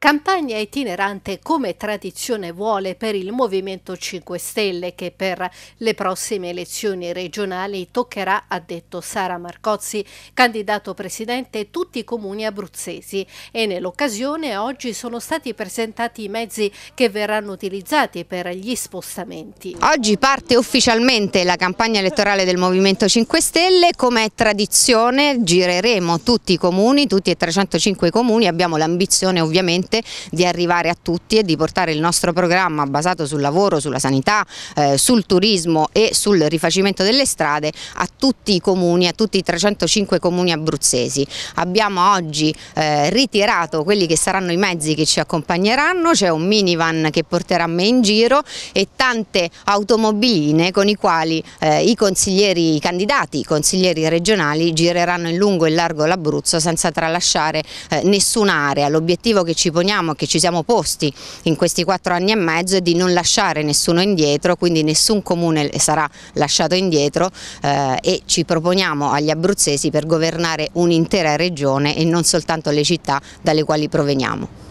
Campagna itinerante come tradizione vuole per il Movimento 5 Stelle che per le prossime elezioni regionali toccherà, ha detto Sara Marcozzi, candidato presidente, tutti i comuni abruzzesi e nell'occasione oggi sono stati presentati i mezzi che verranno utilizzati per gli spostamenti. Oggi parte ufficialmente la campagna elettorale del Movimento 5 Stelle, come tradizione gireremo tutti i comuni, tutti e 305 comuni, abbiamo l'ambizione ovviamente veramente di arrivare a tutti e di portare il nostro programma basato sul lavoro, sulla sanità, eh, sul turismo e sul rifacimento delle strade a tutti i comuni, a tutti i 305 comuni abruzzesi. Abbiamo oggi eh, ritirato quelli che saranno i mezzi che ci accompagneranno, c'è un minivan che porterà me in giro e tante automobiline con i quali eh, i consiglieri i candidati, i consiglieri regionali gireranno in lungo e largo l'Abruzzo senza tralasciare eh, nessun'area. L'obiettivo che ci Carboniamo che ci siamo posti in questi quattro anni e mezzo è di non lasciare nessuno indietro, quindi nessun comune sarà lasciato indietro eh, e ci proponiamo agli abruzzesi per governare un'intera regione e non soltanto le città dalle quali proveniamo.